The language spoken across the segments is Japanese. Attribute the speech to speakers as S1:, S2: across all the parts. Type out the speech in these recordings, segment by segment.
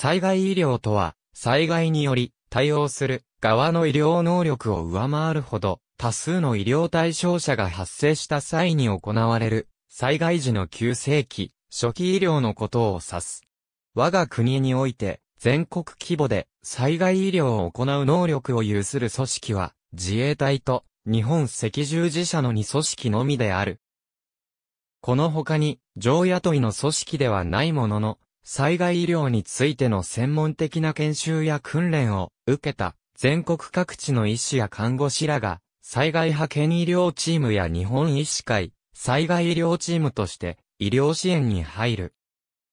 S1: 災害医療とは、災害により対応する側の医療能力を上回るほど、多数の医療対象者が発生した際に行われる、災害時の急性期、初期医療のことを指す。我が国において、全国規模で災害医療を行う能力を有する組織は、自衛隊と日本赤十字社の2組織のみである。この他に、常雇いの組織ではないものの、災害医療についての専門的な研修や訓練を受けた全国各地の医師や看護師らが災害派遣医療チームや日本医師会、災害医療チームとして医療支援に入る。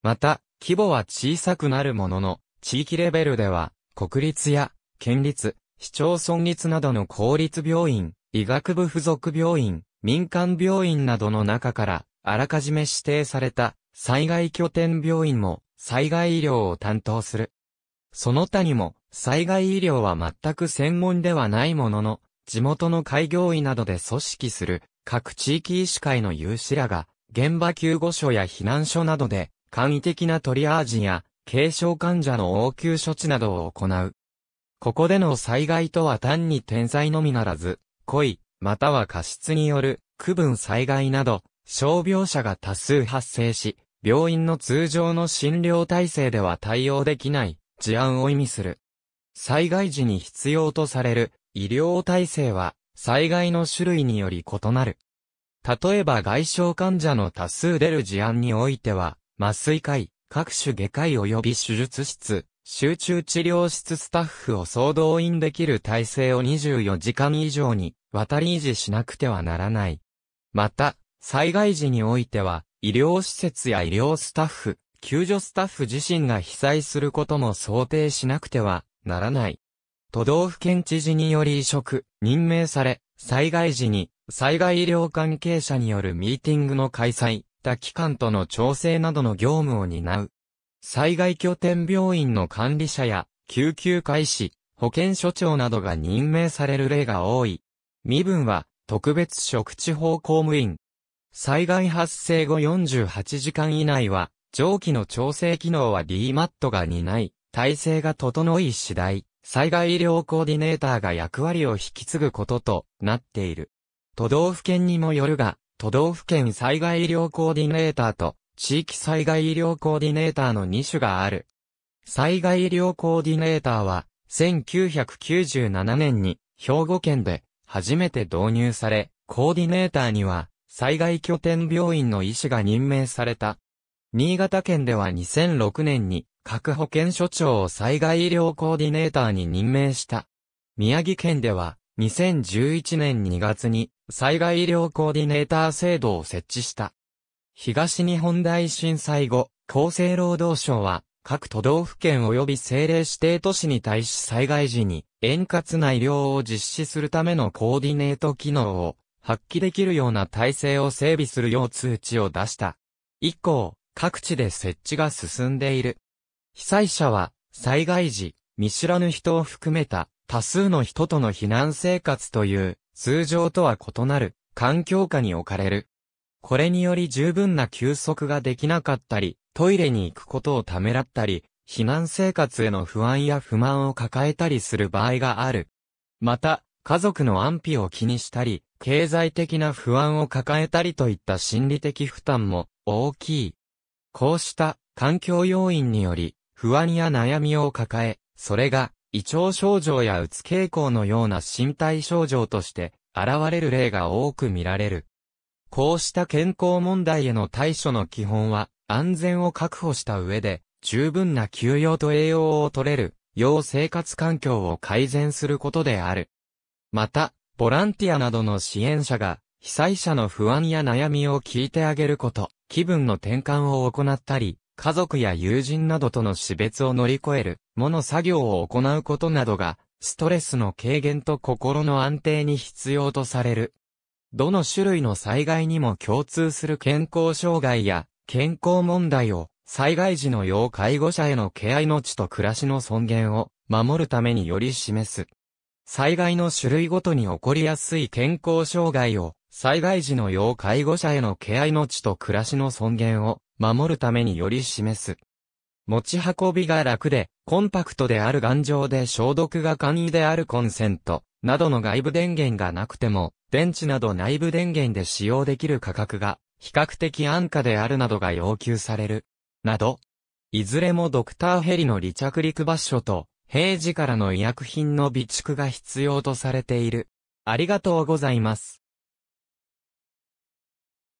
S1: また、規模は小さくなるものの、地域レベルでは、国立や県立、市町村立などの公立病院、医学部附属病院、民間病院などの中から、あらかじめ指定された災害拠点病院も災害医療を担当する。その他にも、災害医療は全く専門ではないものの、地元の開業医などで組織する各地域医師会の有志らが、現場救護所や避難所などで、簡易的なトリアージや、軽症患者の応急処置などを行う。ここでの災害とは単に天災のみならず、故意、または過失による区分災害など、傷病者が多数発生し、病院の通常の診療体制では対応できない事案を意味する。災害時に必要とされる医療体制は災害の種類により異なる。例えば外傷患者の多数出る事案においては、麻酔科医、各種外科医及び手術室、集中治療室スタッフを総動員できる体制を24時間以上に渡り維持しなくてはならない。また、災害時においては、医療施設や医療スタッフ、救助スタッフ自身が被災することも想定しなくてはならない。都道府県知事により移植、任命され、災害時に災害医療関係者によるミーティングの開催、他機関との調整などの業務を担う。災害拠点病院の管理者や救急会士、保健所長などが任命される例が多い。身分は特別職地方公務員、災害発生後48時間以内は、蒸気の調整機能は DMAT が担い、体制が整い次第、災害医療コーディネーターが役割を引き継ぐこととなっている。都道府県にもよるが、都道府県災害医療コーディネーターと地域災害医療コーディネーターの2種がある。災害医療コーディネーターは、1997年に兵庫県で初めて導入され、コーディネーターには災害拠点病院の医師が任命された。新潟県では2006年に各保健所長を災害医療コーディネーターに任命した。宮城県では2011年2月に災害医療コーディネーター制度を設置した。東日本大震災後、厚生労働省は各都道府県及び政令指定都市に対し災害時に円滑な医療を実施するためのコーディネート機能を発揮できるような体制を整備するよう通知を出した。以降、各地で設置が進んでいる。被災者は、災害時、見知らぬ人を含めた多数の人との避難生活という、通常とは異なる環境下に置かれる。これにより十分な休息ができなかったり、トイレに行くことをためらったり、避難生活への不安や不満を抱えたりする場合がある。また、家族の安否を気にしたり、経済的な不安を抱えたりといった心理的負担も大きい。こうした環境要因により不安や悩みを抱え、それが胃腸症状やうつ傾向のような身体症状として現れる例が多く見られる。こうした健康問題への対処の基本は安全を確保した上で十分な休養と栄養を取れる、要生活環境を改善することである。また、ボランティアなどの支援者が、被災者の不安や悩みを聞いてあげること、気分の転換を行ったり、家族や友人などとの死別を乗り越える、もの作業を行うことなどが、ストレスの軽減と心の安定に必要とされる。どの種類の災害にも共通する健康障害や健康問題を災害時の要介護者へのケア命と暮らしの尊厳を守るためにより示す。災害の種類ごとに起こりやすい健康障害を、災害時の要介護者へのケア命と暮らしの尊厳を守るためにより示す。持ち運びが楽で、コンパクトである頑丈で消毒が簡易であるコンセント、などの外部電源がなくても、電池など内部電源で使用できる価格が、比較的安価であるなどが要求される。など、いずれもドクターヘリの離着陸場所と、平時からの医薬品の備蓄が必要とされている。ありがとうございます。